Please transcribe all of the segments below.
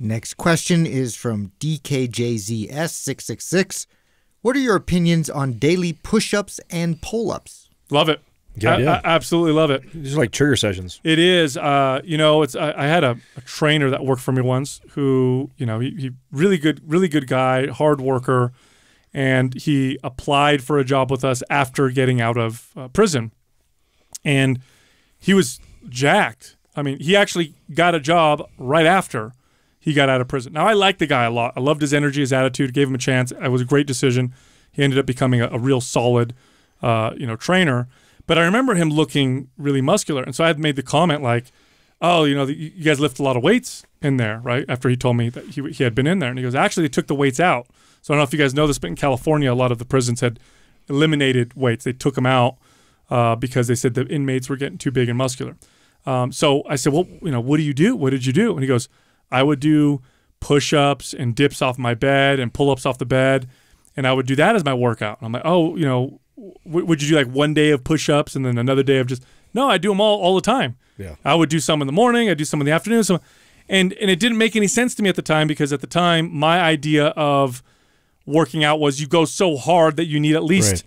Next question is from DKJZS666. What are your opinions on daily push ups and pull ups? Love it. Yeah, I, yeah. I absolutely love it. These are like trigger sessions. It is. Uh, you know, it's. I, I had a, a, trainer that worked for me once who, you know, he, he really good, really good guy, hard worker, and he applied for a job with us after getting out of uh, prison, and he was jacked. I mean, he actually got a job right after, he got out of prison. Now I liked the guy a lot. I loved his energy, his attitude. Gave him a chance. It was a great decision. He ended up becoming a, a real solid, uh, you know, trainer. But I remember him looking really muscular, and so I had made the comment like, "Oh, you know, the, you guys lift a lot of weights in there, right?" After he told me that he he had been in there, and he goes, "Actually, they took the weights out." So I don't know if you guys know this, but in California, a lot of the prisons had eliminated weights. They took them out uh, because they said the inmates were getting too big and muscular. Um, so I said, "Well, you know, what do you do? What did you do?" And he goes I would do push ups and dips off my bed and pull ups off the bed. And I would do that as my workout. And I'm like, oh, you know, w- would you do like one day of push ups and then another day of just, no, I do them all all the time. Yeah. I would do some in the morning, I do some in the afternoon, some. And, and it didn't make any sense to me at the time because at the time, my idea of working out was you go so hard that you need at least. Right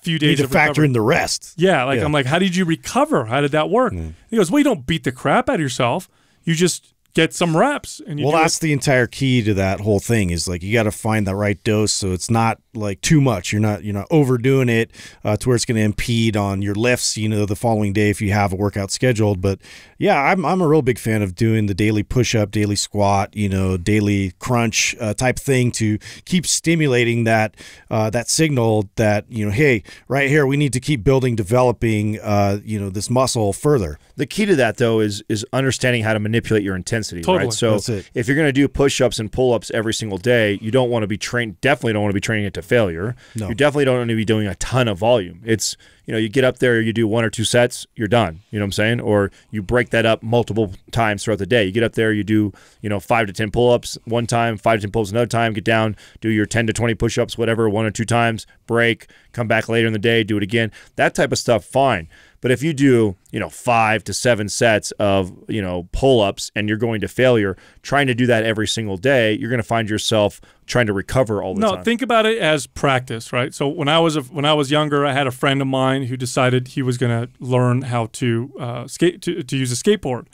few days. You need to factor in the rest. Yeah, like yeah. I'm like, how did you recover? How did that work? Mm. He goes, well, you don't beat the crap out of yourself. You just get some reps. And well, that's it. the entire key to that whole thing is like you got to find the right dose so it's not like too much. You're not you're not overdoing it uh, to where it's going to impede on your lifts. You know, the following day if you have a workout scheduled. But yeah, I'm I'm a real big fan of doing the daily push up, daily squat, you know, daily crunch uh, type thing to keep stimulating that uh, that signal that you know, hey, right here we need to keep building, developing, uh, you know, this muscle further. The key to that though is is understanding how to manipulate your intensity intensity, totally. right? So if you're going to do push-ups and pull-ups every single day, you don't want to be trained. Definitely don't want to be training it to failure. No. You definitely don't want to be doing a ton of volume. It's you know you get up there, you do one or two sets, you're done. You know what I'm saying? Or you break that up multiple times throughout the day. You get up there, you do you know five to ten pull-ups one time, five to ten pull-ups another time. Get down, do your ten to twenty push-ups, whatever, one or two times. Break, come back later in the day, do it again. That type of stuff, fine. But if you do, you know, five to seven sets of, you know, pull ups and you're going to failure, trying to do that every single day, you're going to find yourself trying to recover all the no, time. No, think about it as practice, right? So when I was a, when I was younger, I had a friend of mine who decided he was going to learn how to uh, skate to, to use a skateboard,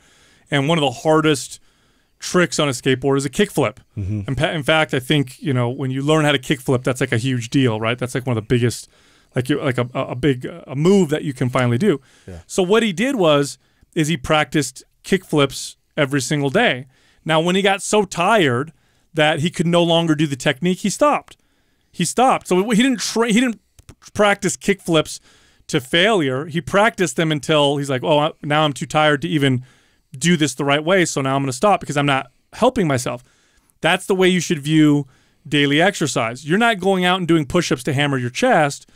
and one of the hardest tricks on a skateboard is a kickflip. Mm -hmm. In, in fact, I think you know when you learn how to kickflip, that's like a huge deal, right? That's like one of the biggest like you like a, a big a move that you can finally do. Yeah. So what he did was is he practiced kick flips every single day. Now when he got so tired that he could no longer do the technique, he stopped. He stopped. So he didn't tra- he didn't practice kick flips to failure. He practiced them until he's like, "Oh, now I'm too tired to even do this the right way, so now I'm going to stop because I'm not helping myself." That's the way you should view daily exercise. You're not going out and doing push-ups to hammer your chest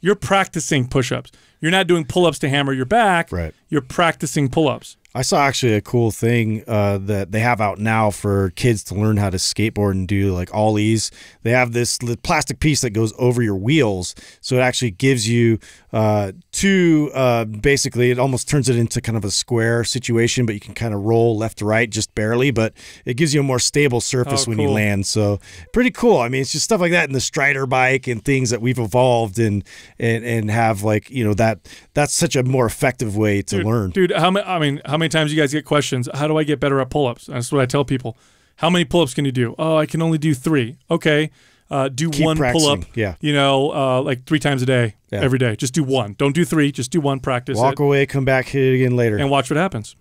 you're practicing push ups. You're not doing pull ups to hammer your back. Right. You're practicing pull ups. I saw actually a cool thing uh, that they have out now for kids to learn how to skateboard and do like ollies. They have this plastic piece that goes over your wheels, so it actually gives you uh, two. Uh, basically, it almost turns it into kind of a square situation, but you can kind of roll left to right just barely. But it gives you a more stable surface oh, when cool. you land. So pretty cool. I mean, it's just stuff like that in the Strider bike and things that we've evolved and and and have like you know that that's such a more effective way to dude, learn. Dude, how I mean how many times you guys get questions? How do I get better at pull ups? That's what I tell people. How many pull ups can you do? Oh, I can only do three. Okay. Uh, do Keep one practicing. pull up. Yeah. You know, uh, like three times a day, yeah. every day. Just do one. Don't do three. Just do one. Practice. Walk it, away. Come back. Hit it again later. And watch what happens.